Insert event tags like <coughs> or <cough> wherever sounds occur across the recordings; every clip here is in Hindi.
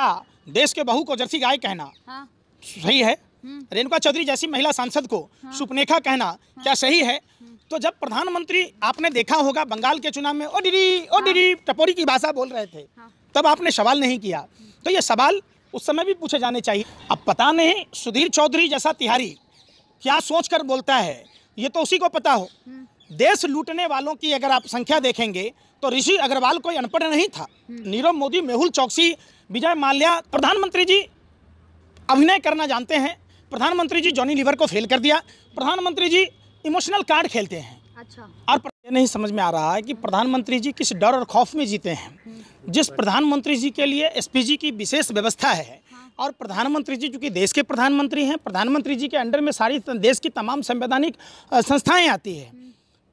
का देश के बहू को जर्सी गाय कहना हाँ। सही है हम्म। रेणुका चौधरी जैसी महिला सांसद को हाँ। सुपनेखा कहना हाँ। क्या सही है तो जब प्रधानमंत्री आपने देखा होगा बंगाल के चुनाव में ओ डिरी ओ डिरी हाँ। टपोरी की भाषा बोल रहे थे हाँ। तब आपने सवाल नहीं किया तो ये सवाल उस समय भी पूछे जाने चाहिए अब पता नहीं सुधीर चौधरी जैसा तिहारी क्या सोच कर बोलता है ये तो उसी को पता हो हम्म। देश लूटने वालों की अगर आप संख्या देखेंगे तो ऋषि अग्रवाल कोई अनपढ़ नहीं था हम्म। नीरव मोदी मेहुल चौकसी विजय माल्या प्रधानमंत्री जी अभिनय करना जानते हैं प्रधानमंत्री जी जॉनी लीवर को फेल कर दिया प्रधानमंत्री जी इमोशनल कार्ड खेलते हैं अच्छा और ये नहीं समझ में आ रहा है कि प्रधानमंत्री जी किस डर और खौफ में जीते हैं जिस प्रधानमंत्री जी के लिए एसपीजी की विशेष व्यवस्था है हाँ। और प्रधानमंत्री जी चूँकि देश के प्रधानमंत्री हैं प्रधानमंत्री जी के अंडर में सारी देश की तमाम संवैधानिक संस्थाएं आती है हम्म।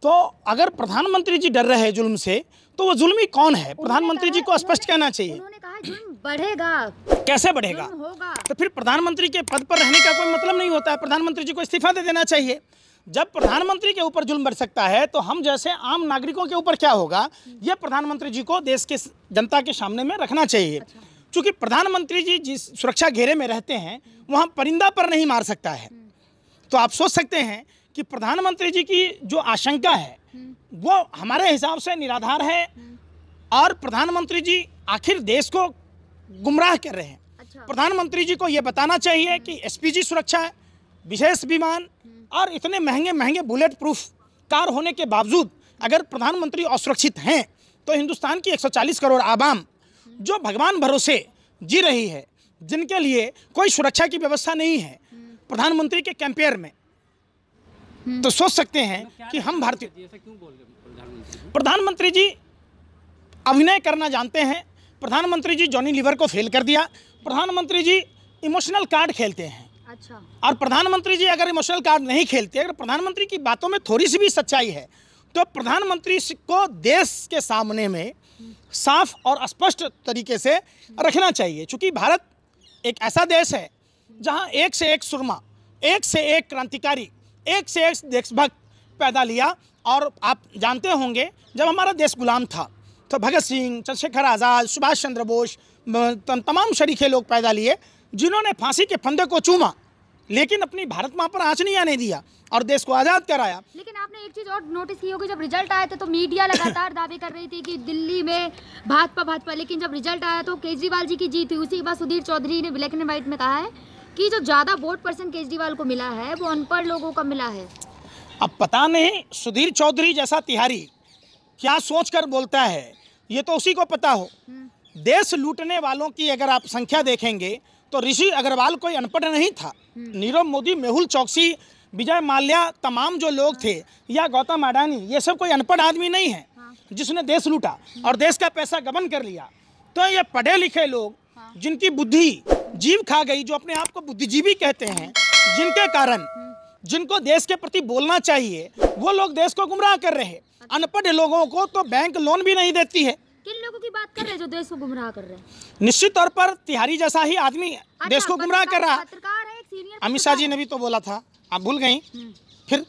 तो अगर प्रधानमंत्री जी डर रहे जुल्म से तो वो जुल्मी कौन है प्रधानमंत्री जी को स्पष्ट कहना चाहिए बढ़ेगा कैसे बढ़ेगा होगा तो फिर प्रधानमंत्री के पद पर रहने का कोई मतलब नहीं होता है प्रधानमंत्री जी को इस्तीफा दे देना चाहिए जब प्रधानमंत्री के ऊपर जुल्म बढ़ सकता है तो हम जैसे आम नागरिकों के ऊपर क्या होगा ये प्रधानमंत्री जी को देश के जनता के सामने में रखना चाहिए क्योंकि अच्छा। प्रधानमंत्री जी जिस सुरक्षा घेरे में रहते हैं वहाँ परिंदा पर नहीं मार सकता है हम्म। तो आप सोच सकते हैं कि प्रधानमंत्री जी की जो आशंका है हम्म। वो हमारे हिसाब से निराधार है हम्म। और प्रधानमंत्री जी आखिर देश को गुमराह कर रहे हैं अच्छा। प्रधानमंत्री जी को ये बताना चाहिए कि एसपीजी सुरक्षा है विशेष विमान और इतने महंगे महंगे बुलेट प्रूफ कार होने के बावजूद अगर प्रधानमंत्री असुरक्षित हैं तो हिंदुस्तान की 140 करोड़ आवाम जो भगवान भरोसे जी रही है जिनके लिए कोई सुरक्षा की व्यवस्था नहीं है प्रधानमंत्री के कैंपेयर में तो सोच सकते हैं तो कि हम भारतीय प्रधानमंत्री जी अभिनय करना जानते हैं प्रधानमंत्री जी जॉनी लीवर को फेल कर दिया प्रधानमंत्री जी इमोशनल कार्ड खेलते हैं अच्छा और प्रधानमंत्री जी अगर इमोशनल कार्ड नहीं खेलते अगर प्रधानमंत्री की बातों में थोड़ी सी भी सच्चाई है तो प्रधानमंत्री को देश के सामने में साफ और स्पष्ट तरीके से रखना चाहिए क्योंकि भारत एक ऐसा देश है जहां एक से एक सुरमा एक से एक क्रांतिकारी एक से एक देशभक्त पैदा लिया और आप जानते होंगे जब हमारा देश गुलाम था तो भगत सिंह चंद्रशेखर आज़ाद सुभाष चंद्र बोस तमाम शरीके लोग पैदा लिए जिन्होंने फांसी के फंदे को चूमा लेकिन अपनी भारत माँ पर आँच नहीं आने दिया और देश को आज़ाद कराया लेकिन आपने एक चीज़ और नोटिस की होगी जब रिजल्ट आया था तो मीडिया लगातार दावे कर रही थी कि दिल्ली में भाजपा भाजपा लेकिन जब रिजल्ट आया तो केजरीवाल जी की जीत हुई उसी के बाद सुधीर चौधरी ने ब्लैक एंड व्हाइट में कहा है कि जो ज़्यादा वोट परसेंट केजरीवाल को मिला है वो अनपढ़ लोगों का मिला है अब पता नहीं सुधीर चौधरी जैसा तिहारी क्या सोच कर बोलता है ये तो उसी को पता हो देश लूटने वालों की अगर आप संख्या देखेंगे तो ऋषि अग्रवाल कोई अनपढ़ नहीं था नीरव मोदी मेहुल चौकसी विजय माल्या तमाम जो लोग थे या गौतम अडानी ये सब कोई अनपढ़ आदमी नहीं है जिसने देश लूटा और देश का पैसा गबन कर लिया तो ये पढ़े लिखे लोग जिनकी बुद्धि जीव खा गई जो अपने आप को बुद्धिजीवी कहते हैं जिनके कारण जिनको देश के प्रति बोलना चाहिए वो लोग देश को गुमराह कर रहे अनपढ़ लोगों को तो बैंक लोन भी नहीं देती है किन लोगों की बात कर रहे हैं जो देश को गुमराह कर रहे हैं निश्चित तौर पर तिहारी जैसा ही आदमी अच्छा, देश को गुमराह कर रहा है अमित शाह जी ने भी तो बोला था आप भूल गई हम्म। फिर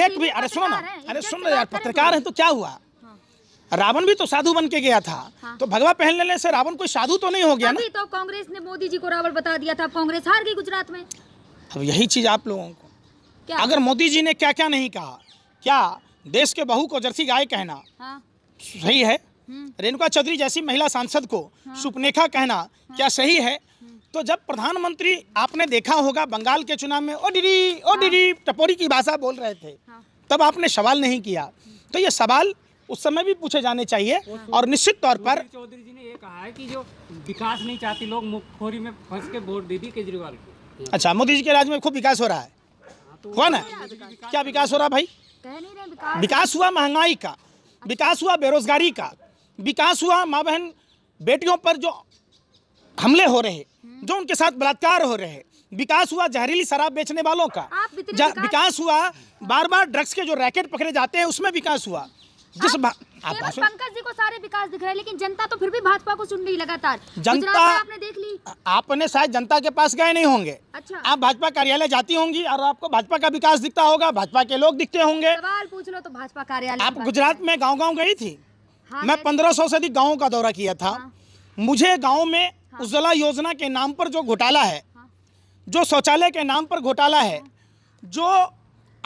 एक भी अरे सुनो ना अरे सुनो यार पत्रकार तो है तो क्या हुआ हाँ। रावण भी तो साधु बन के गया था हाँ। तो भगवा पहन लेने से रावण कोई साधु तो नहीं हो गया ना तो कांग्रेस ने मोदी जी को रावण बता दिया था कांग्रेस हार गई गुजरात में अब यही चीज आप लोगों को क्या? अगर मोदी जी ने क्या क्या नहीं कहा क्या देश के बहू को जर्सी गाय कहना हाँ। सही है हम्म। रेणुका चौधरी जैसी महिला सांसद को हाँ। सुपनेखा कहना हाँ। क्या सही है हम्म। तो जब प्रधानमंत्री आपने देखा होगा बंगाल के चुनाव में ओ डिरी ओ डिरी हाँ। टपोरी की भाषा बोल रहे थे हाँ। तब आपने सवाल नहीं किया तो ये सवाल उस समय भी पूछे जाने चाहिए हाँ। और निश्चित तौर पर चौधरी जी ने ये कहा है कि जो विकास नहीं चाहती लोग मुखोरी में फंस के वोट दे दी केजरीवाल को अच्छा मोदी जी के राज्य में खूब विकास हो रहा है तो हुआ ना क्या विकास हो रहा भाई विकास हुआ महंगाई का विकास हुआ बेरोजगारी का विकास हुआ माँ बहन बेटियों पर जो हमले हो रहे जो उनके साथ बलात्कार हो रहे विकास हुआ जहरीली शराब बेचने वालों का विकास हुआ बार बार ड्रग्स के जो रैकेट पकड़े जाते हैं उसमें विकास हुआ जिस बात पंकज जी को सारे विकास दिख रहे हैं लेकिन जनता तो फिर भी भाजपा को सुन रही लगातार जनता आपने देख ली आपने शायद जनता के पास गए नहीं होंगे अच्छा आप भाजपा कार्यालय जाती होंगी और आपको भाजपा का विकास दिखता होगा भाजपा के लोग दिखते होंगे सवाल पूछ लो तो भाजपा कार्यालय आप गुजरात में गाँव गाँव गयी थी हाँ, मैं पंद्रह से अधिक गाँव का दौरा किया था हाँ। मुझे गाँव में हाँ। उज्ज्वला योजना के नाम पर जो घोटाला है जो शौचालय के नाम पर घोटाला है जो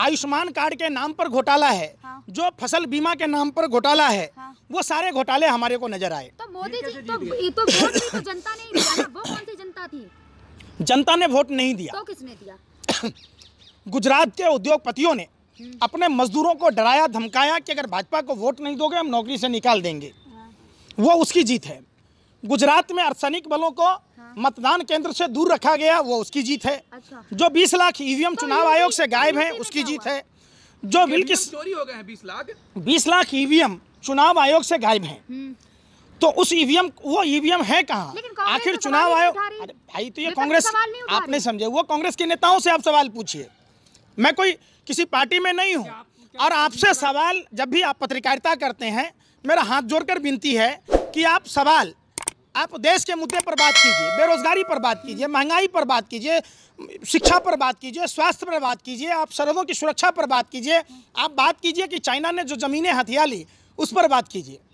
आयुष्मान कार्ड के नाम पर घोटाला है हाँ। जो फसल बीमा के नाम पर घोटाला है हाँ। वो सारे घोटाले हमारे को नजर आए तो मोदी जी तो, तो, तो जनता ने वो कौन सी जनता थी जनता ने वोट नहीं दिया तो किसने दिया <coughs> गुजरात के उद्योगपतियों ने हम्म। अपने मजदूरों को डराया धमकाया कि अगर भाजपा को वोट नहीं दोगे हम नौकरी से निकाल देंगे हाँ। वो उसकी जीत है गुजरात में अर्सैनिक बलों को हाँ। मतदान केंद्र से दूर रखा गया वो उसकी जीत है अच्छा। जो 20 लाख ईवीएम तो चुनाव आयोग से गायब है उसकी जीत है जो बिल की चोरी हो गए हैं 20 लाख 20 लाख ईवीएम चुनाव आयोग से गायब है हम्म। तो उस ईवीएम वो ईवीएम है कहाँ आखिर तो चुनाव आयोग अरे भाई तो ये कांग्रेस आपने समझे वो कांग्रेस के नेताओं से आप सवाल पूछिए मैं कोई किसी पार्टी में नहीं हूँ और आपसे सवाल जब भी आप पत्रकारिता करते हैं मेरा हाथ जोड़कर विनती है कि आप सवाल आप देश के मुद्दे पर बात कीजिए बेरोजगारी पर बात कीजिए महंगाई पर बात कीजिए शिक्षा पर बात कीजिए स्वास्थ्य पर बात कीजिए आप सरहदों की सुरक्षा पर बात कीजिए आप बात कीजिए कि चाइना ने जो ज़मीनें हथिया ली उस पर बात कीजिए